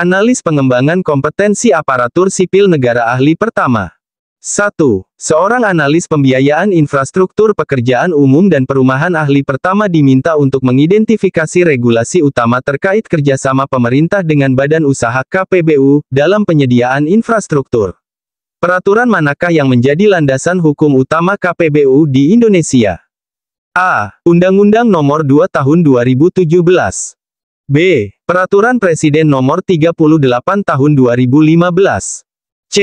Analis pengembangan kompetensi aparatur sipil negara ahli pertama 1. Seorang analis pembiayaan infrastruktur pekerjaan umum dan perumahan ahli pertama diminta untuk mengidentifikasi regulasi utama terkait kerjasama pemerintah dengan badan usaha KPBU dalam penyediaan infrastruktur. Peraturan manakah yang menjadi landasan hukum utama KPBU di Indonesia? A. Undang-Undang Nomor 2 Tahun 2017. B. Peraturan Presiden Nomor 38 Tahun 2015. C.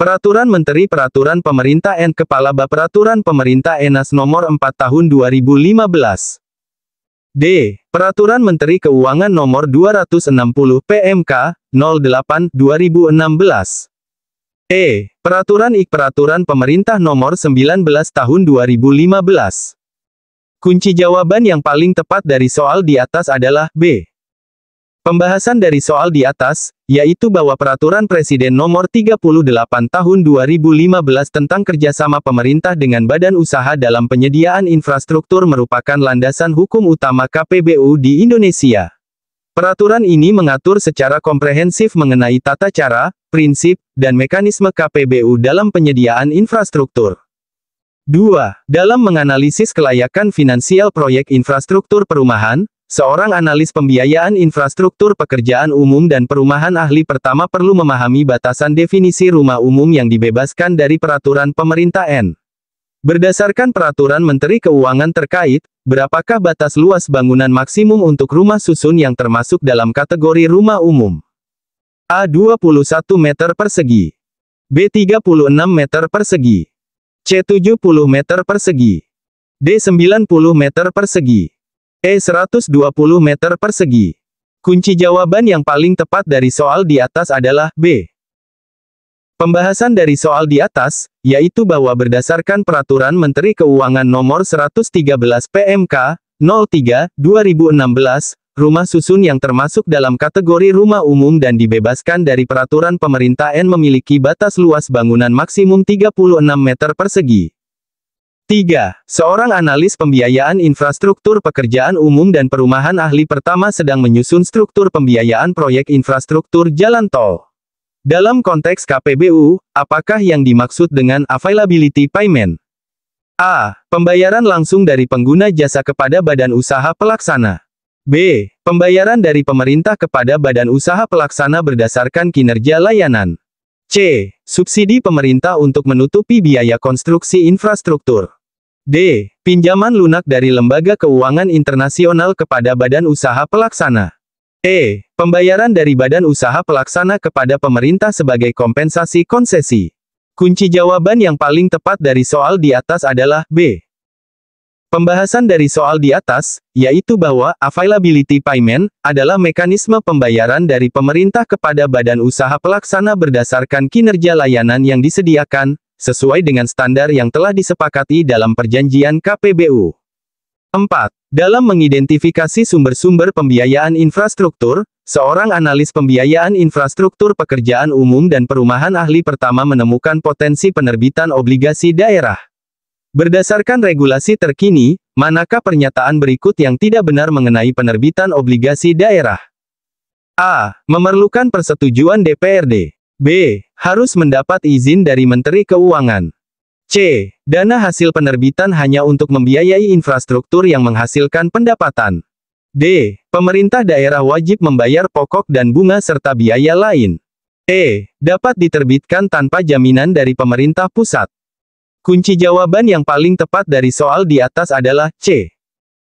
Peraturan Menteri Peraturan Pemerintah N Kepala Bap Peraturan Pemerintah Enas Nomor 4 Tahun 2015. D. Peraturan Menteri Keuangan Nomor 260 PMK 08 2016. E. Peraturan IK Peraturan Pemerintah Nomor 19 Tahun 2015. Kunci jawaban yang paling tepat dari soal di atas adalah B. Pembahasan dari soal di atas, yaitu bahwa Peraturan Presiden Nomor 38 Tahun 2015 tentang kerjasama pemerintah dengan badan usaha dalam penyediaan infrastruktur merupakan landasan hukum utama KPBU di Indonesia. Peraturan ini mengatur secara komprehensif mengenai tata cara, prinsip, dan mekanisme KPBU dalam penyediaan infrastruktur. 2. Dalam menganalisis kelayakan finansial proyek infrastruktur perumahan, Seorang analis pembiayaan infrastruktur pekerjaan umum dan perumahan ahli pertama perlu memahami batasan definisi rumah umum yang dibebaskan dari peraturan pemerintah N. Berdasarkan peraturan Menteri Keuangan terkait, berapakah batas luas bangunan maksimum untuk rumah susun yang termasuk dalam kategori rumah umum? A. 21 meter persegi. B. 36 meter persegi. C. 70 meter persegi. D. 90 meter persegi. E 120 meter persegi. Kunci jawaban yang paling tepat dari soal di atas adalah B. Pembahasan dari soal di atas, yaitu bahwa berdasarkan peraturan Menteri Keuangan nomor 113 PMK 03 2016, rumah susun yang termasuk dalam kategori rumah umum dan dibebaskan dari peraturan pemerintah N memiliki batas luas bangunan maksimum 36 meter persegi. 3. Seorang analis pembiayaan infrastruktur pekerjaan umum dan perumahan ahli pertama sedang menyusun struktur pembiayaan proyek infrastruktur jalan tol. Dalam konteks KPBU, apakah yang dimaksud dengan availability payment? A. Pembayaran langsung dari pengguna jasa kepada badan usaha pelaksana. B. Pembayaran dari pemerintah kepada badan usaha pelaksana berdasarkan kinerja layanan. C. Subsidi pemerintah untuk menutupi biaya konstruksi infrastruktur. D. Pinjaman lunak dari lembaga keuangan internasional kepada badan usaha pelaksana. E. Pembayaran dari badan usaha pelaksana kepada pemerintah sebagai kompensasi konsesi. Kunci jawaban yang paling tepat dari soal di atas adalah B. Pembahasan dari soal di atas, yaitu bahwa availability payment adalah mekanisme pembayaran dari pemerintah kepada badan usaha pelaksana berdasarkan kinerja layanan yang disediakan, sesuai dengan standar yang telah disepakati dalam perjanjian KPBU. 4. Dalam mengidentifikasi sumber-sumber pembiayaan infrastruktur, seorang analis pembiayaan infrastruktur pekerjaan umum dan perumahan ahli pertama menemukan potensi penerbitan obligasi daerah. Berdasarkan regulasi terkini, manakah pernyataan berikut yang tidak benar mengenai penerbitan obligasi daerah? A. Memerlukan persetujuan DPRD. B harus mendapat izin dari Menteri Keuangan. C. Dana hasil penerbitan hanya untuk membiayai infrastruktur yang menghasilkan pendapatan. D. Pemerintah daerah wajib membayar pokok dan bunga serta biaya lain. E. Dapat diterbitkan tanpa jaminan dari pemerintah pusat. Kunci jawaban yang paling tepat dari soal di atas adalah C.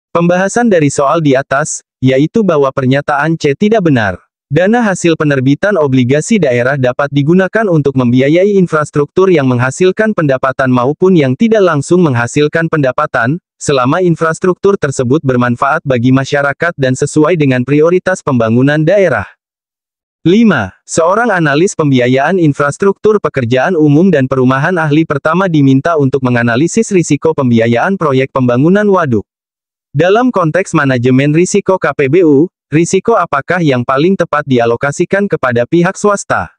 Pembahasan dari soal di atas, yaitu bahwa pernyataan C tidak benar. Dana hasil penerbitan obligasi daerah dapat digunakan untuk membiayai infrastruktur yang menghasilkan pendapatan maupun yang tidak langsung menghasilkan pendapatan, selama infrastruktur tersebut bermanfaat bagi masyarakat dan sesuai dengan prioritas pembangunan daerah. 5. Seorang analis pembiayaan infrastruktur pekerjaan umum dan perumahan ahli pertama diminta untuk menganalisis risiko pembiayaan proyek pembangunan waduk. Dalam konteks manajemen risiko KPBU, Risiko apakah yang paling tepat dialokasikan kepada pihak swasta?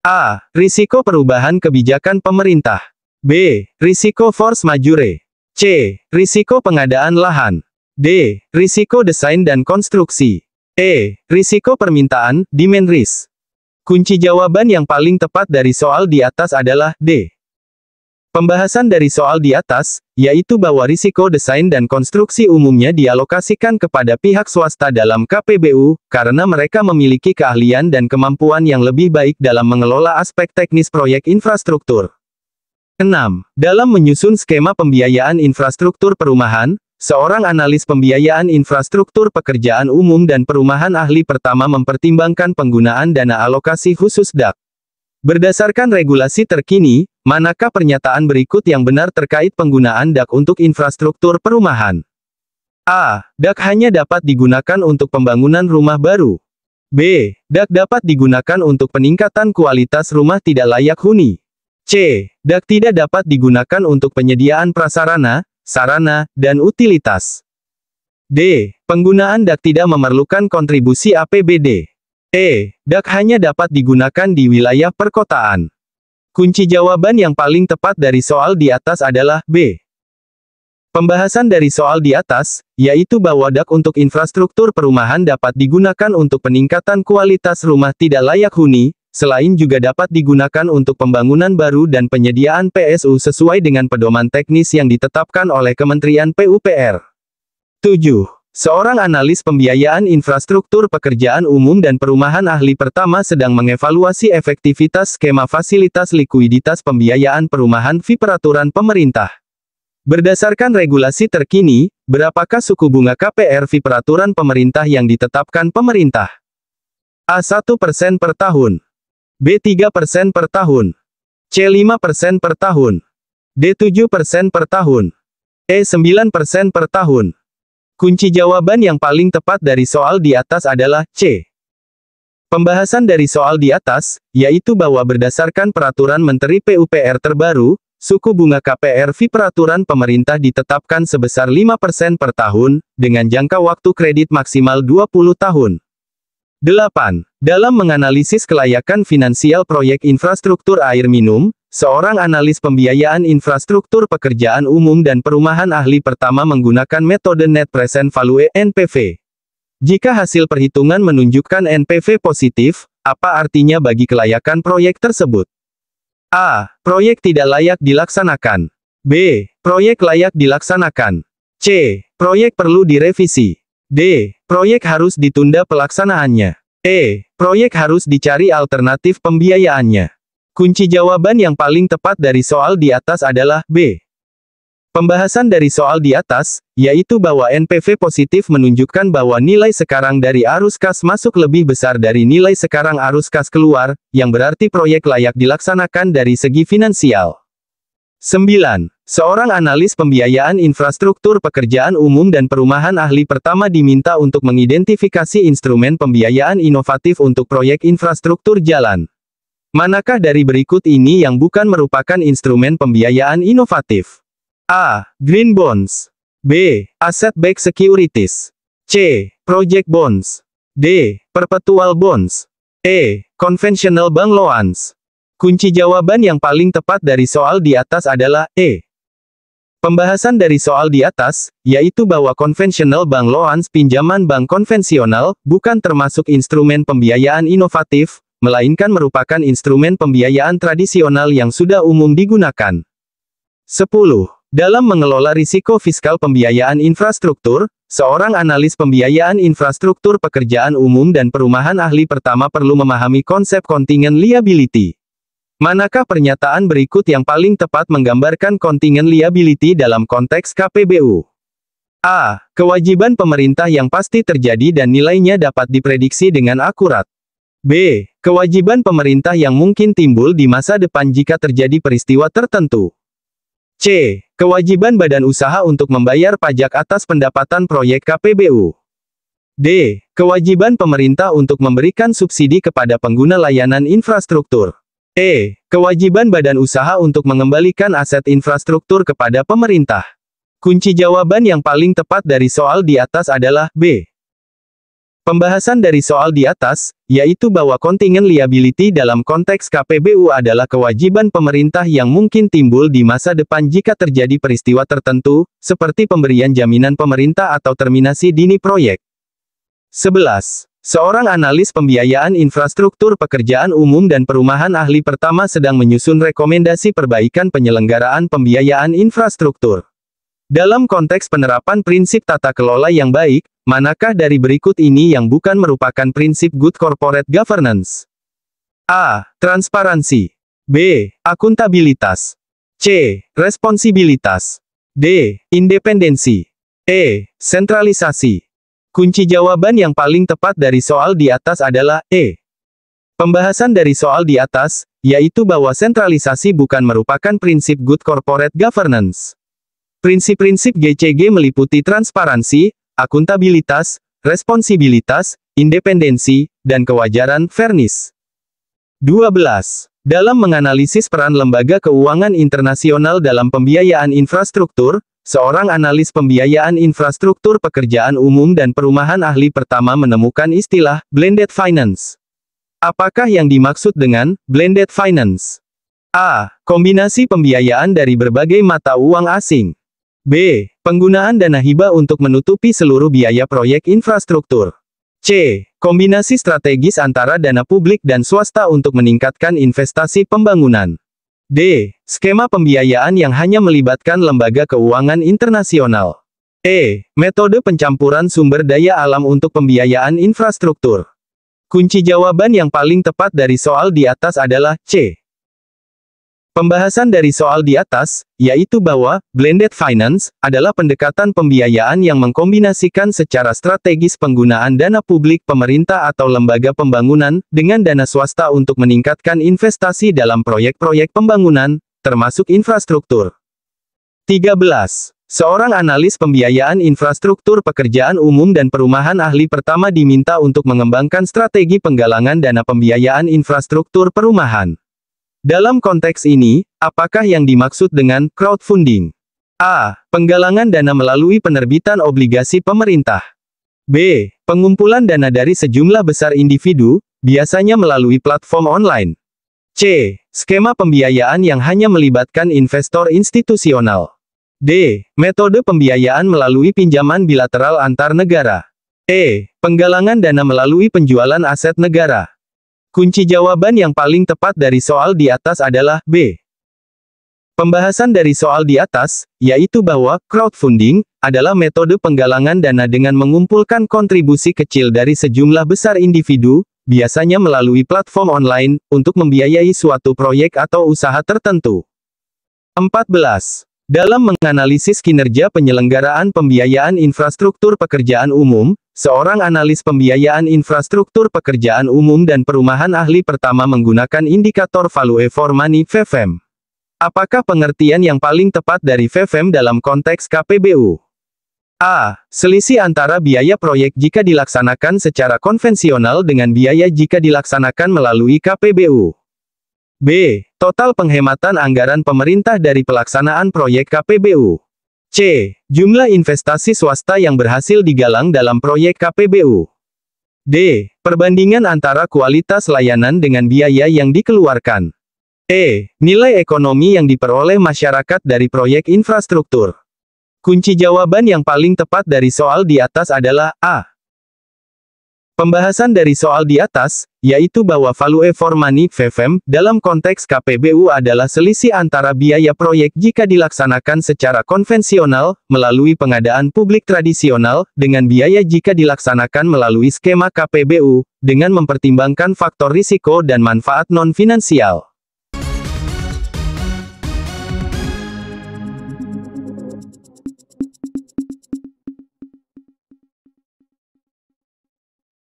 A. Risiko perubahan kebijakan pemerintah. B. Risiko force majeure. C. Risiko pengadaan lahan. D. Risiko desain dan konstruksi. E. Risiko permintaan, demand risk. Kunci jawaban yang paling tepat dari soal di atas adalah D. Pembahasan dari soal di atas, yaitu bahwa risiko desain dan konstruksi umumnya dialokasikan kepada pihak swasta dalam KPBU, karena mereka memiliki keahlian dan kemampuan yang lebih baik dalam mengelola aspek teknis proyek infrastruktur. 6. Dalam menyusun skema pembiayaan infrastruktur perumahan, seorang analis pembiayaan infrastruktur pekerjaan umum dan perumahan ahli pertama mempertimbangkan penggunaan dana alokasi khusus DAP. Berdasarkan regulasi terkini, Manakah pernyataan berikut yang benar terkait penggunaan DAK untuk infrastruktur perumahan? A. DAK hanya dapat digunakan untuk pembangunan rumah baru. B. DAK dapat digunakan untuk peningkatan kualitas rumah tidak layak huni. C. DAK tidak dapat digunakan untuk penyediaan prasarana, sarana, dan utilitas. D. Penggunaan DAK tidak memerlukan kontribusi APBD. E. DAK hanya dapat digunakan di wilayah perkotaan. Kunci jawaban yang paling tepat dari soal di atas adalah B. Pembahasan dari soal di atas, yaitu bahwa dak untuk infrastruktur perumahan dapat digunakan untuk peningkatan kualitas rumah tidak layak huni, selain juga dapat digunakan untuk pembangunan baru dan penyediaan PSU sesuai dengan pedoman teknis yang ditetapkan oleh Kementerian PUPR. 7. Seorang analis pembiayaan infrastruktur pekerjaan umum dan perumahan ahli pertama sedang mengevaluasi efektivitas skema fasilitas likuiditas pembiayaan perumahan viperaturan peraturan pemerintah. Berdasarkan regulasi terkini, berapakah suku bunga KPR viperaturan peraturan pemerintah yang ditetapkan pemerintah? A1% per tahun. B3% per tahun. C5% per tahun. D7% per tahun. E9% per tahun. Kunci jawaban yang paling tepat dari soal di atas adalah C. Pembahasan dari soal di atas, yaitu bahwa berdasarkan peraturan Menteri PUPR terbaru, suku bunga KPR V peraturan pemerintah ditetapkan sebesar 5% per tahun, dengan jangka waktu kredit maksimal 20 tahun. 8. Dalam menganalisis kelayakan finansial proyek infrastruktur air minum, Seorang analis pembiayaan infrastruktur pekerjaan umum dan perumahan ahli pertama menggunakan metode net present value NPV. Jika hasil perhitungan menunjukkan NPV positif, apa artinya bagi kelayakan proyek tersebut? A. Proyek tidak layak dilaksanakan. B. Proyek layak dilaksanakan. C. Proyek perlu direvisi. D. Proyek harus ditunda pelaksanaannya. E. Proyek harus dicari alternatif pembiayaannya. Kunci jawaban yang paling tepat dari soal di atas adalah B. Pembahasan dari soal di atas, yaitu bahwa NPV positif menunjukkan bahwa nilai sekarang dari arus kas masuk lebih besar dari nilai sekarang arus kas keluar, yang berarti proyek layak dilaksanakan dari segi finansial. 9. Seorang analis pembiayaan infrastruktur pekerjaan umum dan perumahan ahli pertama diminta untuk mengidentifikasi instrumen pembiayaan inovatif untuk proyek infrastruktur jalan. Manakah dari berikut ini yang bukan merupakan instrumen pembiayaan inovatif? A. Green Bonds B. Asset-backed securities C. Project Bonds D. Perpetual Bonds E. Conventional Bank Loans Kunci jawaban yang paling tepat dari soal di atas adalah E. Pembahasan dari soal di atas, yaitu bahwa konvensional bank loans pinjaman bank konvensional, bukan termasuk instrumen pembiayaan inovatif, melainkan merupakan instrumen pembiayaan tradisional yang sudah umum digunakan. 10. Dalam mengelola risiko fiskal pembiayaan infrastruktur, seorang analis pembiayaan infrastruktur pekerjaan umum dan perumahan ahli pertama perlu memahami konsep kontingen liability. Manakah pernyataan berikut yang paling tepat menggambarkan kontingen liability dalam konteks KPBU? A. Kewajiban pemerintah yang pasti terjadi dan nilainya dapat diprediksi dengan akurat. B. Kewajiban pemerintah yang mungkin timbul di masa depan jika terjadi peristiwa tertentu. C. Kewajiban badan usaha untuk membayar pajak atas pendapatan proyek KPBU. D. Kewajiban pemerintah untuk memberikan subsidi kepada pengguna layanan infrastruktur. E. Kewajiban badan usaha untuk mengembalikan aset infrastruktur kepada pemerintah. Kunci jawaban yang paling tepat dari soal di atas adalah B. Pembahasan dari soal di atas, yaitu bahwa kontingen liability dalam konteks KPBU adalah kewajiban pemerintah yang mungkin timbul di masa depan jika terjadi peristiwa tertentu, seperti pemberian jaminan pemerintah atau terminasi dini proyek. 11. Seorang analis pembiayaan infrastruktur pekerjaan umum dan perumahan ahli pertama sedang menyusun rekomendasi perbaikan penyelenggaraan pembiayaan infrastruktur. Dalam konteks penerapan prinsip tata kelola yang baik, Manakah dari berikut ini yang bukan merupakan prinsip good corporate governance? A. Transparansi. B. Akuntabilitas. C. Responsibilitas. D. Independensi. E. Sentralisasi. Kunci jawaban yang paling tepat dari soal di atas adalah E. Pembahasan dari soal di atas, yaitu bahwa sentralisasi bukan merupakan prinsip good corporate governance. Prinsip-prinsip GCG meliputi transparansi, akuntabilitas, responsibilitas, independensi, dan kewajaran fairness. 12. Dalam menganalisis peran lembaga keuangan internasional dalam pembiayaan infrastruktur, seorang analis pembiayaan infrastruktur pekerjaan umum dan perumahan ahli pertama menemukan istilah blended finance. Apakah yang dimaksud dengan blended finance? A. Kombinasi pembiayaan dari berbagai mata uang asing. B. Penggunaan dana hibah untuk menutupi seluruh biaya proyek infrastruktur. C. Kombinasi strategis antara dana publik dan swasta untuk meningkatkan investasi pembangunan. D. Skema pembiayaan yang hanya melibatkan lembaga keuangan internasional. E. Metode pencampuran sumber daya alam untuk pembiayaan infrastruktur. Kunci jawaban yang paling tepat dari soal di atas adalah C. Pembahasan dari soal di atas, yaitu bahwa blended finance adalah pendekatan pembiayaan yang mengkombinasikan secara strategis penggunaan dana publik pemerintah atau lembaga pembangunan dengan dana swasta untuk meningkatkan investasi dalam proyek-proyek pembangunan, termasuk infrastruktur. 13. Seorang analis pembiayaan infrastruktur pekerjaan umum dan perumahan ahli pertama diminta untuk mengembangkan strategi penggalangan dana pembiayaan infrastruktur perumahan. Dalam konteks ini, apakah yang dimaksud dengan crowdfunding? A. Penggalangan dana melalui penerbitan obligasi pemerintah. B. Pengumpulan dana dari sejumlah besar individu, biasanya melalui platform online. C. Skema pembiayaan yang hanya melibatkan investor institusional. D. Metode pembiayaan melalui pinjaman bilateral antar negara. E. Penggalangan dana melalui penjualan aset negara. Kunci jawaban yang paling tepat dari soal di atas adalah B. Pembahasan dari soal di atas, yaitu bahwa crowdfunding adalah metode penggalangan dana dengan mengumpulkan kontribusi kecil dari sejumlah besar individu, biasanya melalui platform online, untuk membiayai suatu proyek atau usaha tertentu. 14. Dalam menganalisis kinerja penyelenggaraan pembiayaan infrastruktur pekerjaan umum, seorang analis pembiayaan infrastruktur pekerjaan umum dan perumahan ahli pertama menggunakan indikator value for money VFM. Apakah pengertian yang paling tepat dari VFM dalam konteks KPBU? A. Selisih antara biaya proyek jika dilaksanakan secara konvensional dengan biaya jika dilaksanakan melalui KPBU. B. Total penghematan anggaran pemerintah dari pelaksanaan proyek KPBU. C. Jumlah investasi swasta yang berhasil digalang dalam proyek KPBU. D. Perbandingan antara kualitas layanan dengan biaya yang dikeluarkan. E. Nilai ekonomi yang diperoleh masyarakat dari proyek infrastruktur. Kunci jawaban yang paling tepat dari soal di atas adalah A. Pembahasan dari soal di atas, yaitu bahwa value for money (VFM) dalam konteks KPBU adalah selisih antara biaya proyek jika dilaksanakan secara konvensional melalui pengadaan publik tradisional dengan biaya jika dilaksanakan melalui skema KPBU dengan mempertimbangkan faktor risiko dan manfaat non-finansial.